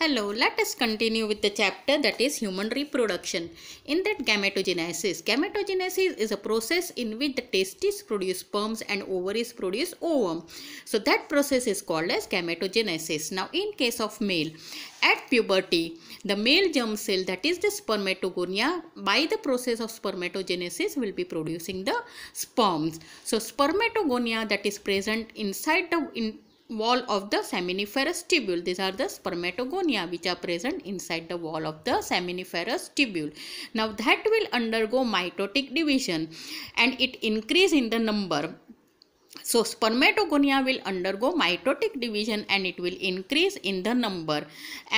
Hello, let us continue with the chapter that is human reproduction. In that gametogenesis, gametogenesis is a process in which the testes produce sperms and ovaries produce ovum. So that process is called as gametogenesis. Now in case of male, at puberty, the male germ cell that is the spermatogonia by the process of spermatogenesis will be producing the sperms. So spermatogonia that is present inside the in wall of the seminiferous tubule. These are the spermatogonia which are present inside the wall of the seminiferous tubule. Now that will undergo mitotic division and it increase in the number so spermatogonia will undergo mitotic division and it will increase in the number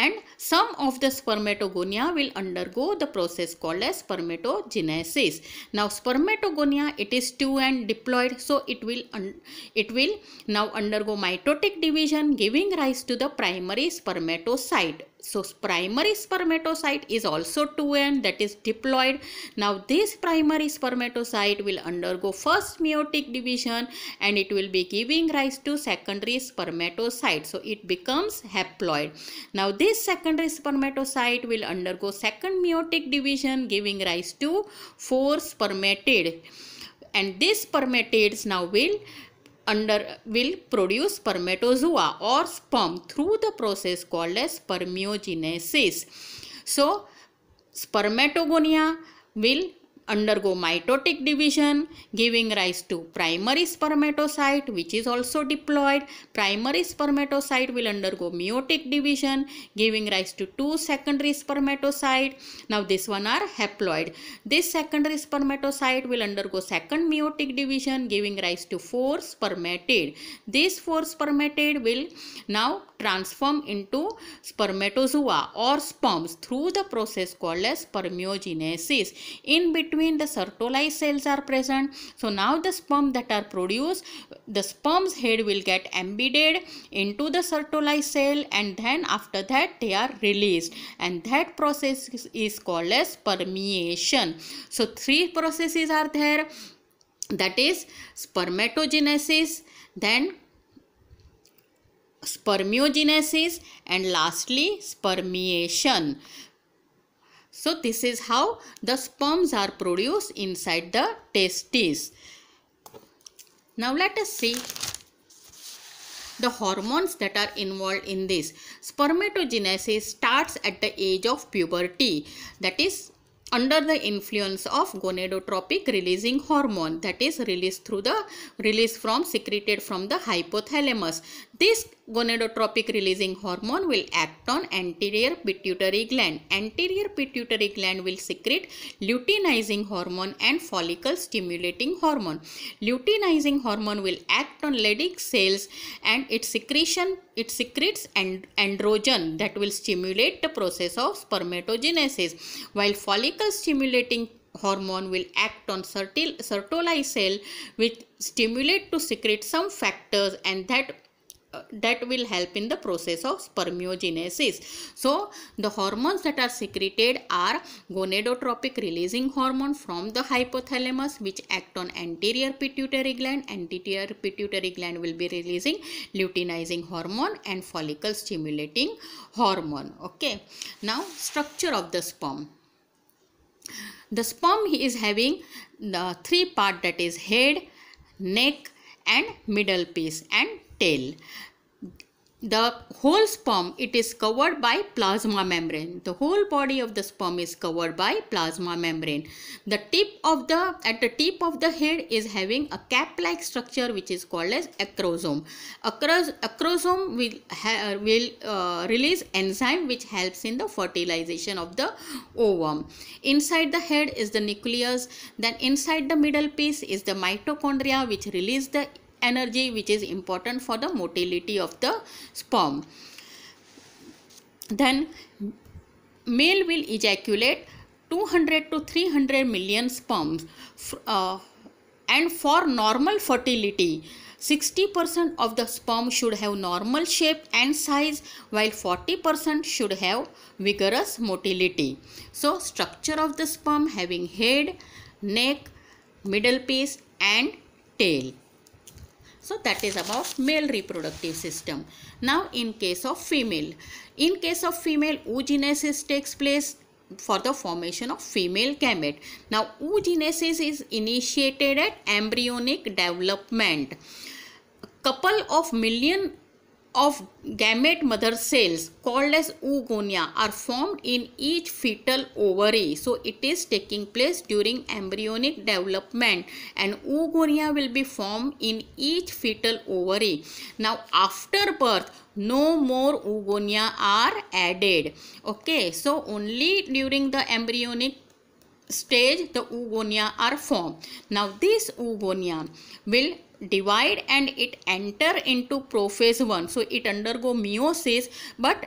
and some of the spermatogonia will undergo the process called as spermatogenesis. Now spermatogonia it is two and diploid so it will it will now undergo mitotic division giving rise to the primary spermatocyte. So primary spermatocyte is also 2N that is diploid. Now this primary spermatocyte will undergo first meiotic division and it will be giving rise to secondary spermatocyte. So it becomes haploid. Now this secondary spermatocyte will undergo second meiotic division giving rise to four spermatid. And these spermatids now will under will produce spermatozoa or sperm through the process called as spermiogenesis. So, spermatogonia will undergo mitotic division giving rise to primary spermatocyte which is also diploid. Primary spermatocyte will undergo meiotic division giving rise to two secondary spermatocyte. Now this one are haploid. This secondary spermatocyte will undergo second meiotic division giving rise to four spermatid. These four spermatid will now transform into spermatozoa or sperms through the process called as spermiogenesis. In between the sertoli cells are present. So now the sperm that are produced, the sperm's head will get embedded into the sertoli cell and then after that they are released and that process is called as permeation. So three processes are there that is spermatogenesis then spermiogenesis and lastly spermiation. So this is how the sperms are produced inside the testes. Now let us see the hormones that are involved in this. Spermatogenesis starts at the age of puberty that is under the influence of gonadotropic releasing hormone that is released through the release from secreted from the hypothalamus. This Gonadotropic releasing hormone will act on anterior pituitary gland. Anterior pituitary gland will secrete luteinizing hormone and follicle stimulating hormone. Luteinizing hormone will act on Leydig cells and its secretion it secretes and androgen that will stimulate the process of spermatogenesis while follicle stimulating hormone will act on sertoli cell which stimulate to secrete some factors and that uh, that will help in the process of spermiogenesis. So the hormones that are secreted are gonadotropic releasing hormone from the hypothalamus which act on anterior pituitary gland. Anterior pituitary gland will be releasing luteinizing hormone and follicle stimulating hormone. Okay. Now structure of the sperm. The sperm is having the three part that is head, neck and middle piece and tail the whole sperm it is covered by plasma membrane the whole body of the sperm is covered by plasma membrane the tip of the at the tip of the head is having a cap like structure which is called as acrosome Acros acrosome will will uh, release enzyme which helps in the fertilization of the ovum inside the head is the nucleus then inside the middle piece is the mitochondria which release the energy which is important for the motility of the sperm then male will ejaculate 200 to 300 million sperms uh, and for normal fertility 60% of the sperm should have normal shape and size while 40% should have vigorous motility so structure of the sperm having head neck middle piece and tail so that is about male reproductive system. Now in case of female, in case of female oogenesis takes place for the formation of female gamete. Now oogenesis is initiated at embryonic development. A couple of million of gamete mother cells called as oogonia are formed in each fetal ovary. So it is taking place during embryonic development and oogonia will be formed in each fetal ovary. Now after birth no more oogonia are added. Okay so only during the embryonic stage the oogonia are formed. Now this oogonia will divide and it enter into prophase 1 so it undergo meiosis but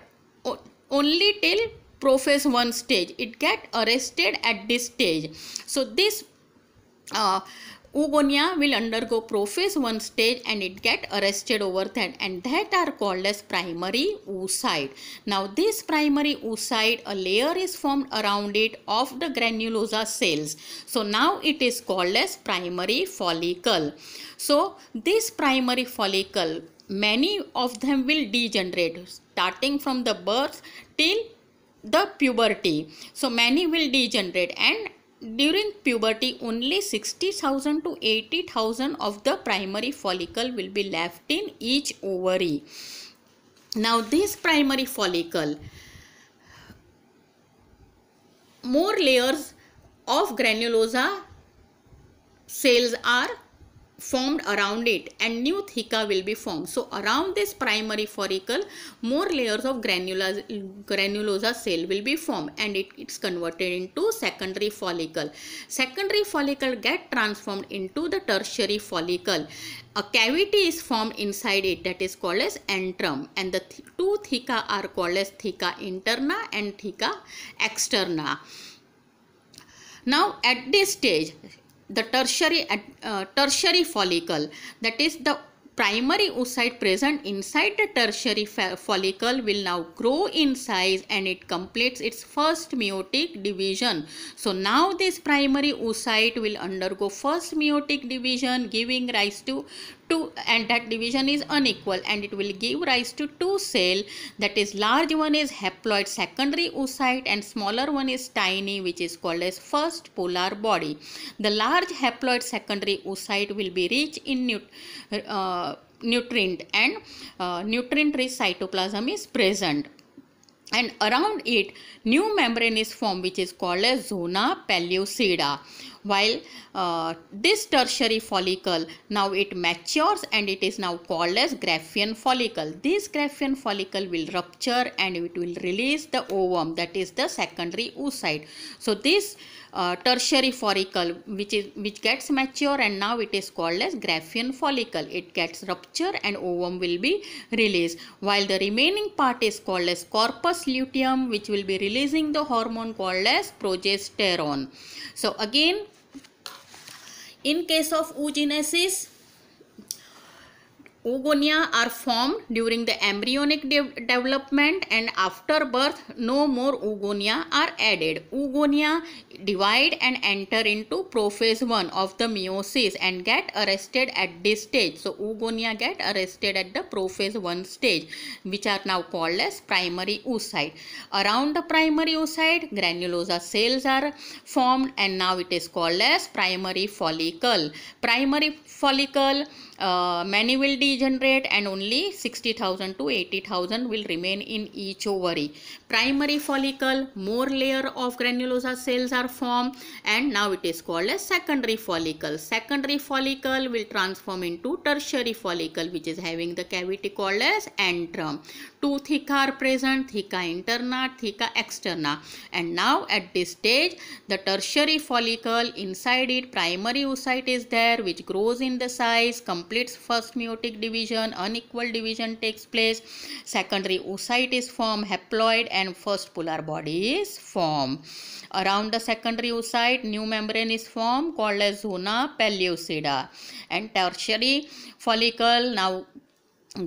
only till prophase 1 stage it get arrested at this stage so this uh, Ugonia will undergo prophase 1 stage and it get arrested over that and that are called as primary oocyte. Now this primary oocyte a layer is formed around it of the granulosa cells. So now it is called as primary follicle. So this primary follicle many of them will degenerate starting from the birth till the puberty. So many will degenerate and during puberty only 60,000 to 80,000 of the primary follicle will be left in each ovary. Now this primary follicle more layers of granulosa cells are formed around it and new theca will be formed. So around this primary follicle more layers of granulosa, granulosa cell will be formed and it's converted into secondary follicle. Secondary follicle get transformed into the tertiary follicle. A cavity is formed inside it that is called as antrum and the th two theca are called as theca interna and theca externa. Now at this stage the tertiary uh, tertiary follicle that is the primary oocyte present inside the tertiary follicle will now grow in size and it completes its first meiotic division. So now this primary oocyte will undergo first meiotic division giving rise to two and that division is unequal and it will give rise to two cell that is large one is haploid secondary oocyte and smaller one is tiny which is called as first polar body. The large haploid secondary oocyte will be rich in nut uh, nutrient and uh, nutrient rich cytoplasm is present and around it new membrane is formed which is called as zona pellucida while uh, this tertiary follicle now it matures and it is now called as graphene follicle this graphene follicle will rupture and it will release the ovum that is the secondary oocyte so this uh, tertiary follicle which is which gets mature and now it is called as graphene follicle it gets rupture and ovum will be released while the remaining part is called as corpus luteum which will be releasing the hormone called as progesterone so again in case of oogenesis oogonia are formed during the embryonic de development and after birth no more oogonia are added. Oogonia divide and enter into prophase 1 of the meiosis and get arrested at this stage. So oogonia get arrested at the prophase 1 stage which are now called as primary oocyte. Around the primary oocyte granulosa cells are formed and now it is called as primary follicle. Primary follicle uh, many will degenerate and only 60,000 to 80,000 will remain in each ovary. Primary follicle, more layer of granulosa cells are formed and now it is called as secondary follicle. Secondary follicle will transform into tertiary follicle which is having the cavity called as antrum two theta are present theta interna theta externa and now at this stage the tertiary follicle inside it primary oocyte is there which grows in the size completes first meiotic division unequal division takes place secondary oocyte is formed haploid and first polar body is formed around the secondary oocyte new membrane is formed called as zona pellucida and tertiary follicle now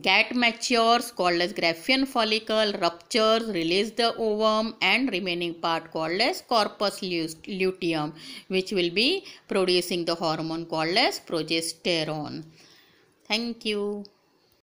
get matures called as graphene follicle ruptures release the ovum and remaining part called as corpus luteum which will be producing the hormone called as progesterone thank you